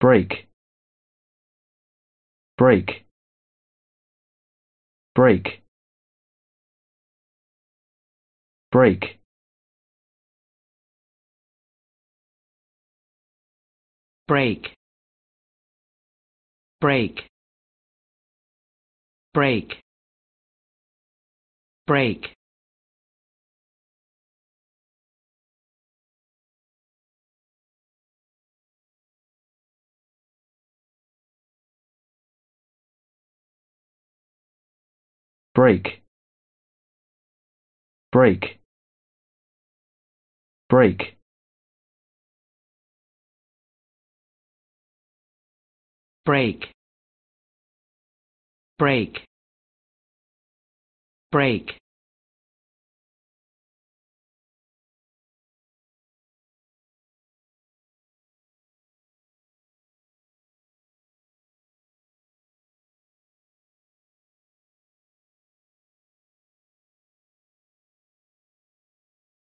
break break break break break break break break break break break break break break